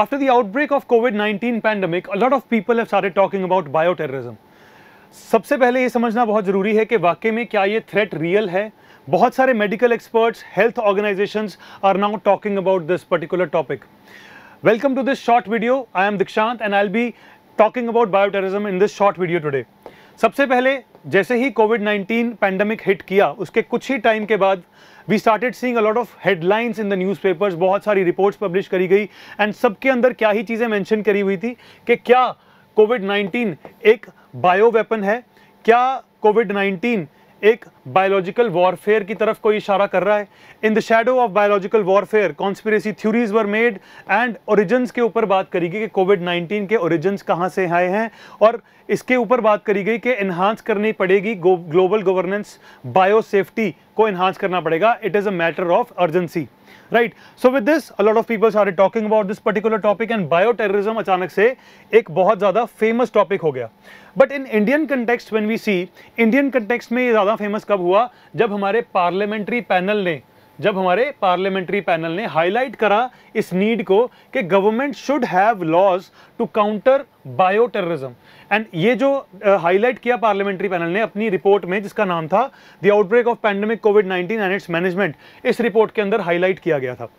After the outbreak of COVID-19 pandemic, a lot of people have started talking about bioterrorism. सबसे पहले ये समझना बहुत ज़रूरी है कि वाकई में क्या ये थ्रेट रियल है बहुत सारे medical experts health organisations are now talking about this particular topic welcome to this short video I am Dikshant and I will be talking about bioterrorism in this short video today सबसे पहले जैसे ही Covid 19 pandemic hit किया उसके कुछ ही time के बाद we started seeing a lot of headlines in the newspapers बहुत सारी रिपोर्ट्स पब्लिश करी गई एंड सबके अंदर क्या ही चीज़ें मेंशन करी हुई थी कि क्या कोविड 19 एक बायो वेपन है क्या कोविड 19 एक बायोलॉजिकल वॉरफेयर की तरफ कोई इशारा कर रहा है in the shadow of biological warfare conspiracy theories were made and origins के ऊपर बात करी गई कि कोविड 19 के ओरिजिन्स कहाँ से आए हैं और इसके ऊपर बात करी गई कि इन्हांस करनी पड़ेगी ग्लोबल गवर्नेंस बायोसेफ्टी को इन्हांस करना पड़ेगा it is a matter of urgency right so with this a lot of people are talking about this particular topic and bioterrorism अचानक से एक बहुत ज़्यादा फेमस टॉपिक हो गया but in Indian context when we see Indian context में ये ज़्यादा फेमस कब हुआ जब हमारे पार्लियामेंट्री पैनल ने जब हमारे पार्लियामेंट्री पैनल ने हाईलाइट करा इस नीड को कि government should have laws to counter bio terrorism and ये जो हाईलाइट uh, किया पार्लियामेंट्री पैनल ने अपनी रिपोर्ट में जिसका नाम था the outbreak of pandemic Covid 19 and its management इस रिपोर्ट के अंदर हाईलाइट किया गया था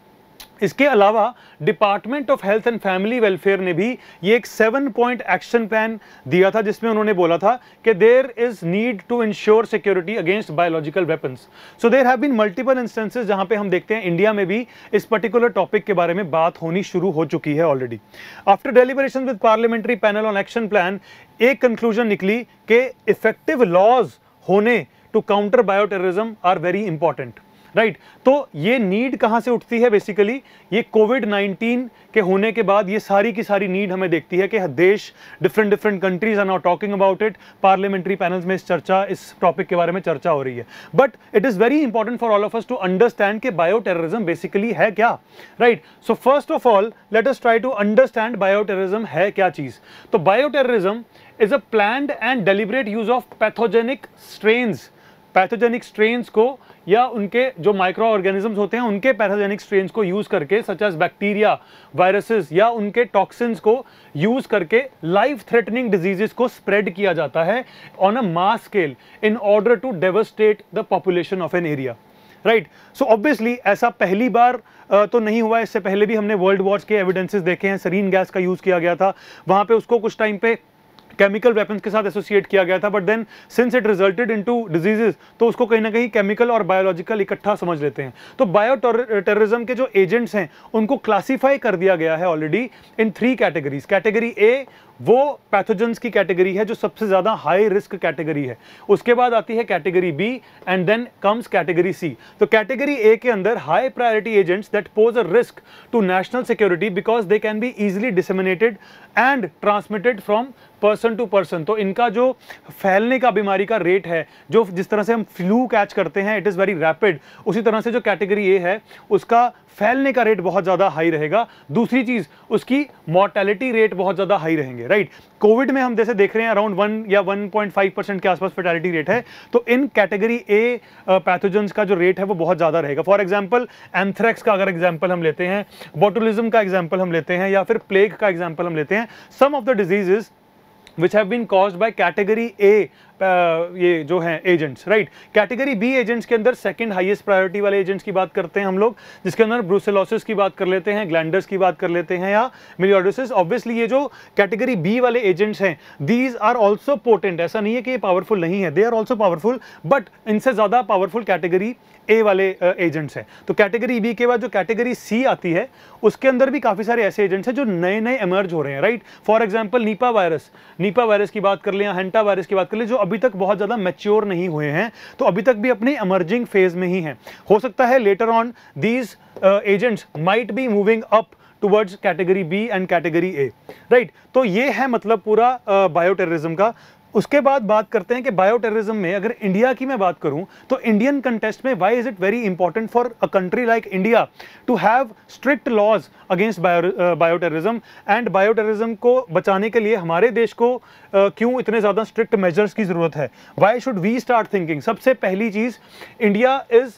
इसके अलावा department of health and family welfare ने भी ये एक सेवन पॉइंट एक्शन प्लान दिया था जिसमें उन्होंने बोला था कि there is need to ensure security against biological weapons so there have been multiple instances जहां पे हम देखते हैं इंडिया में भी इस पर्टिकुलर टॉपिक के बारे में बात होनी शुरू हो चुकी है already after deliberation with parliamentary panel on action plan एक कंक्लूजन निकली कि इफेक्टिव लॉज होने to counter bioterrorism are very important right तो ये नीड कहाँ से उठती है बेसिकली ये कोविड 19 के होने के बाद ये सारी की सारी नीड हमें देखती है कि देश different different countries are not talking about it parliamentary panels में इस चर्चा इस टॉपिक के बारे में चर्चा हो रही है but it is very important for all of us to understand कि बायो टेररिज्म बेसिकली है क्या right so first of all let us try to understand bio terrorism है क्या चीज़ तो bio terrorism is a plan and deliberate use of pathogenic strains pathogenic strains को या उनके जो माइक्रो ऑर्गेनिजम्स होते हैं उनके पैथोजेनिक स्ट्रेन को यूज़ करके सच एज बैक्टीरिया वायरसेस या उनके टॉक्सिन्स को यूज़ करके लाइफ थ्रेटनिंग डिजीजेस को स्प्रेड किया जाता है on a mass scale in order to devastate the population of an area right so obviously ऐसा पहली बार तो नहीं हुआ इससे पहले भी हमने वर्ल्ड वॉर्स के एविडेंसेस देखे हैं सरीन गैस का यूज़ किया गया था वहां पे उसको कुछ टाइम पे केमिकल वेपन्स के साथ एसोसिएट किया गया था but then since it resulted into diseases तो उसको कहीं ना कहीं केमिकल और बायोलॉजिकल इकट्ठा समझ लेते हैं तो बायो टेररिज्म के जो एजेंट्स हैं उनको क्लासीफाई कर दिया गया है already in three categories category A वो पैथोजेंस की कैटेगरी है जो सबसे ज़्यादा हाई रिस्क कैटेगरी है उसके बाद आती है category B and then comes category C तो कैटेगरी ए के अंदर high priority agents that pose a risk to national security because they can be easily disseminated and transmitted from person to person तो इनका जो फैलने का बीमारी का रेट है जो जिस तरह से हम फ्लू कैच करते हैं इट इज़ वेरी रैपिड उसी तरह से जो कैटेगरी ए है उसका फैलने का रेट बहुत ज़्यादा हाई रहेगा दूसरी चीज़ उसकी मॉर्टेलिटी रेट बहुत ज़्यादा हाई रहेंगे करेंगे राइट कोविड में हम जैसे देख रहे हैं अराउंड वन या वन पॉइंट फाइव परसेंट के आसपास फेटेलिटी रेट है तो इन कैटेगरी ए पैथोजन्स का जो रेट है वो बहुत ज़्यादा रहेगा फॉर एग्जाम्पल एंथ्रेक्स का अगर एग्जाम्पल हम लेते हैं बोटोलिज्म का एग्जाम्पल हम लेते हैं या फिर प्लेग का एग्जाम्पल हम लेते हैं some of the diseases which have been caused by category A ये जो है agents right category B agents के अंदर सेकंड हाईएस्ट प्रायोरिटी वाले एजेंट्स की बात करते हैं हम लोग जिसके अंदर ब्रूसेलोसिस की बात कर लेते हैं ग्लैंडर्स की बात कर लेते हैं या मिलियोडोसिस ऑब्वियसली ये जो कैटेगरी बी वाले एजेंट्स हैं दीज आर ऑल्सो पोर्टेंट ऐसा नहीं है कि ये पावरफुल नहीं है they are also powerful but इनसे ज़्यादा पावरफुल कैटेगरी ए वाले एजेंट्स हैं तो कैटेगरी बी के बाद जो कैटेगरी सी आती है उसके अंदर भी काफ़ी सारे ऐसे एजेंट्स हैं जो नए नए एमर्ज हो रहे हैं right for example Nipah virus Nipah virus की बात कर लें या हेंटा वायरस की बात कर लें जो अभी तक बहुत ज़्यादा मेच्योर नहीं हुए हैं तो अभी तक भी अपने इमर्जिंग फेज़ में ही हैं हो सकता है later on these agents might be moving up towards category B and category A right तो ये है मतलब पूरा बायोटेररिज्म uh, का उसके बाद बात करते हैं कि बायो टेररिज्म में अगर इंडिया की मैं बात करूं तो इंडियन कंटेस्ट में why is it very important for a country like India to have strict laws against bio terrorism and bio terrorism को बचाने के लिए हमारे देश को uh, क्यों इतने ज़्यादा स्ट्रिक्ट मेजर्स की ज़रूरत है why should we start thinking सबसे पहली चीज़ India is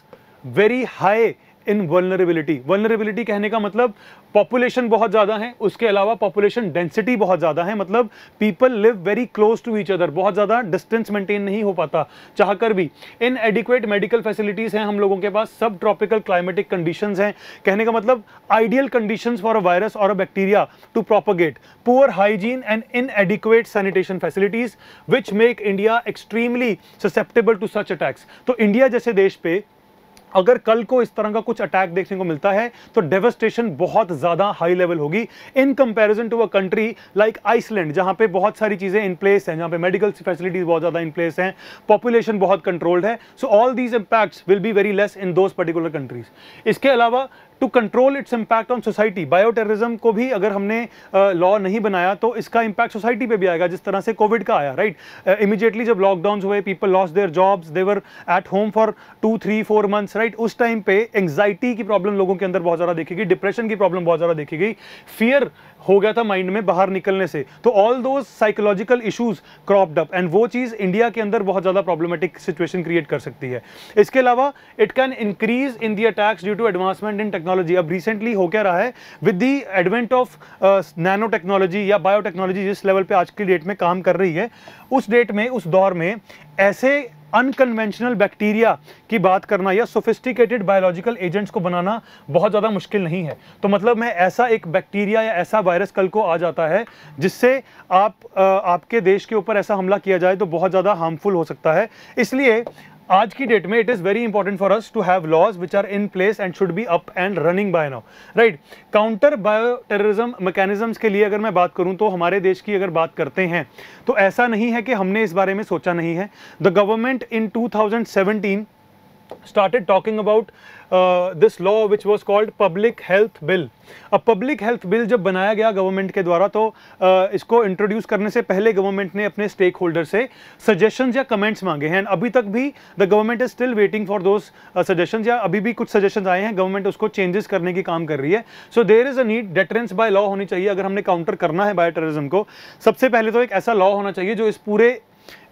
very high in vulnerability vulnerability कहने का मतलब पॉपुलेशन बहुत ज़्यादा है उसके अलावा पॉपुलेशन डेंसिटी बहुत ज़्यादा है मतलब people live very close to each other बहुत ज़्यादा डिस्टेंस मेंटेन नहीं हो पाता चाहकर भी इन एडिक्वेट मेडिकल फैसिलिटीज़ हैं हम लोगों के पास सब ट्रॉपिकल क्लाइमेटिक कंडीशन हैं कहने का मतलब ideal condition for a virus और a bacteria to propagate poor hygiene and inadequate sanitation facilities which make India extremely susceptible to such attacks तो इंडिया जैसे देश पे अगर कल को इस तरह का कुछ अटैक देखने को मिलता है तो डेवस्टेशन बहुत ज़्यादा हाई लेवल होगी in comparison to a country like Iceland जहाँ पे बहुत सारी चीज़ें इन प्लेस हैं जहाँ पे मेडिकल फैसिलिटीज़ बहुत ज़्यादा इन प्लेस हैं पॉपुलेशन बहुत कंट्रोल्ड है so all these impacts will be very less in those particular countries इसके अलावा to control its impact on society bioterrorism को भी अगर हमने लॉ नहीं बनाया तो इसका इम्पैक्ट सोसाइटी पे भी आएगा जिस तरह से कोविड का आया राइट इमीडिएटली जब लॉकडाउन हुए people lost their jobs they were at home for two three four months right उस टाइम पे एंगजाइटी की प्रॉब्लम लोगों के अंदर बहुत ज़्यादा देखी गई डिप्रेशन की प्रॉब्लम बहुत ज़्यादा देखी गई फियर हो गया था माइंड में बाहर निकलने से तो all those psychological issues cropped up and वो चीज़ इंडिया के अंदर बहुत ज़्यादा प्रॉब्लमेटिक सिचुएशन क्रिएट कर सकती है इसके अलावा it can increase in the attacks due to advancement in technology अब रिसेंटली हो क्या रहा है with the advent of nano technology या बायोटेक्नोलॉजी जिस लेवल पर आज की डेट में काम कर रही है उस डेट में उस दौर में ऐसे अनकन्वेंशनल बैक्टीरिया की बात करना या सोफिस्टिकेटेड बायोलॉजिकल एजेंट्स को बनाना बहुत ज़्यादा मुश्किल नहीं है तो मतलब मैं ऐसा एक बैक्टीरिया या ऐसा वायरस कल को आ जाता है जिससे आप आपके देश के ऊपर ऐसा हमला किया जाए तो बहुत ज़्यादा हार्मफुल हो सकता है इसलिए आज की डेट में it is very important for us to have laws which are in place and should be up and running by now right counter bio bioterrorism mechanisms के लिए अगर मैं बात करूं तो हमारे देश की अगर बात करते हैं तो ऐसा नहीं है कि हमने इस बारे में सोचा नहीं है the government in 2017 started talking about uh, this law which was called public health bill अब public health bill जब बनाया गया गवर्नमेंट के द्वारा तो uh, इसको इंट्रोड्यूस करने से पहले गवर्नमेंट ने अपने स्टेक होल्डर से सजेशंस या कमेंट्स मांगे हैं अभी तक भी the government is still waiting for those suggestions या अभी भी कुछ सजेशंस आए हैं गवर्नमेंट उसको चेंजेस करने की काम कर रही है so there is a need deterrence by law होनी चाहिए अगर हमने काउंटर करना है बायो टेररिज्म को सबसे पहले तो एक ऐसा लॉ होना चाहिए जो इस पूरे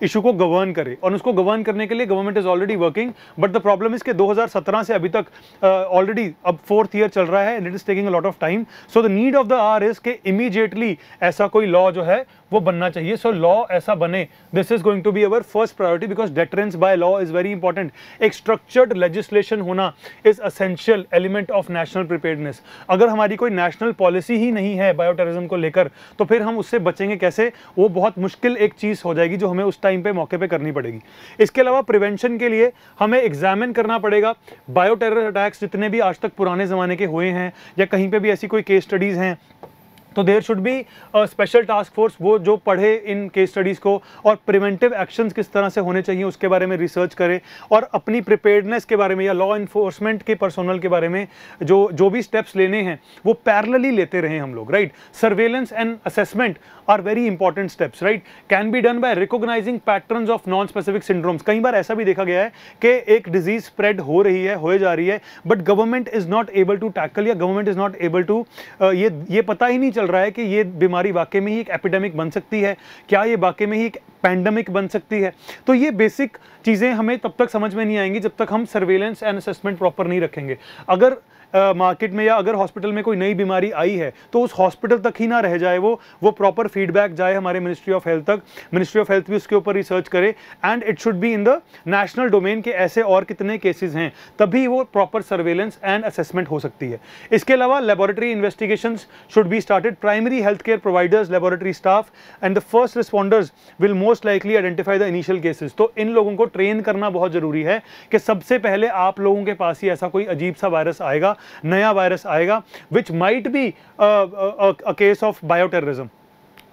इशू को गवर्न करे और उसको गवर्न करने के लिए government is already working but the problem is के 2017 से अभी तक ऑलरेडी uh, अब फोर्थ ईयर चल रहा है and it is taking lot of time so the need of the hour is के इमीजिएटली ऐसा कोई लॉ जो है वो बनना चाहिए सो लॉ ऐसा बने this is going to be our first priority because deterrence by law is very important एक स्ट्रक्चर्ड लेजिस्लेशन होना is essential element of national preparedness अगर हमारी कोई नेशनल पॉलिसी ही नहीं है बायोटेरिज्म को लेकर तो फिर हम उससे बचेंगे कैसे वो बहुत मुश्किल एक चीज़ हो जाएगी जो हमें उस टाइम पे मौके पे करनी पड़ेगी इसके अलावा प्रिवेंशन के लिए हमें एग्जामिन करना पड़ेगा बायो टेरर अटैक्स जितने भी आज तक पुराने ज़माने के हुए हैं या कहीं पर भी ऐसी कोई केस स्टडीज़ हैं तो there should be special task force वो जो पढ़े इन केस स्टडीज़ को और प्रिवेंटिव एक्शंस किस तरह से होने चाहिए उसके बारे में रिसर्च करें और अपनी प्रिपेयर्डनेस के बारे में या लॉ इन्फोर्समेंट के पर्सोनल के बारे में जो जो भी स्टेप्स लेने हैं वो पैरलली लेते रहें हम लोग right surveillance and assessment are very important steps right can be done by recognising pattern of non specific syndromes कई बार ऐसा भी देखा गया है कि एक डिजीज स्प्रेड हो रही है हो जा रही है but government is not able to tackle या government is not able to ये ये पता ही नहीं चल चल रहा है कि ये बीमारी वाकई में ही एक एपिडेमिक बन सकती है क्या ये वाकई में ही एक पैंडमिक बन सकती है तो ये बेसिक चीज़ें हमें तब तक समझ में नहीं आएंगी जब तक हम सर्वेलेंस एंड असेसमेंट प्रॉपर नहीं रखेंगे अगर मार्केट uh, में या अगर हॉस्पिटल में कोई नई बीमारी आई है तो उस हॉस्पिटल तक ही ना रह जाए वो वो प्रॉपर फीडबैक जाए हमारे मिनिस्ट्री ऑफ हेल्थ तक मिनिस्ट्री ऑफ हेल्थ भी उसके ऊपर रिसर्च करे and it should be in the national domain के ऐसे और कितने केसेज हैं तभी वो प्रॉपर सर्वेलेंस एंड असेसमेंट हो सकती है इसके अलावा laboratory investigation should be started primary health care providers laboratory staff and the first responders will most most likely identify the initial cases तो इन लोगों को ट्रेन करना बहुत ज़रूरी है कि सबसे पहले आप लोगों के पास ही ऐसा कोई अजीब सा वायरस आएगा नया वायरस आएगा which might be a case of bioterrorism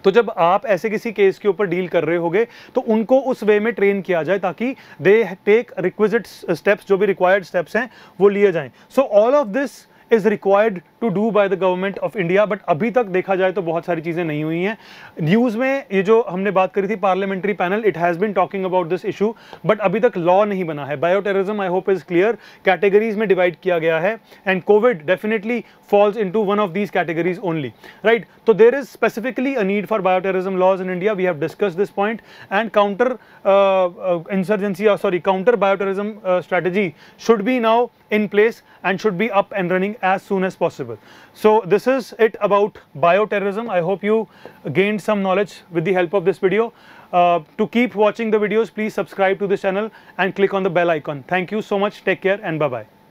तो जब आप ऐसे किसी केस के ऊपर डील कर रहे होगे तो उनको उस वे में ट्रेन किया जाए ताकि दे टेक रिक्विजिट स्टेप्स जो भी रिक्वायर्ड स्टेप्स हैं वो लिए जाएं so all of this is required to do by the government of India but अभी तक देखा जाए तो बहुत सारी चीज़ें नहीं हुई हैं न्यूज़ में ये जो हमने बात करी थी parliamentary panel it has been talking about this issue but अभी तक लॉ नहीं बना है bioterrorism I hope is clear categories में डिवाइड किया गया है and COVID definitely falls in one of these categories only right तो there is specifically a need for bioterrorism laws in India we have discuss this point and counter insurgency sorry counter bioterrorism strategy should be now in place and should be up and running as soon as possible. So this is it about bioterrorism. I hope you gained some knowledge with the help of this video. Uh, to keep watching the videos, please subscribe to this channel and click on the bell icon. Thank you so much. Take care and bye-bye.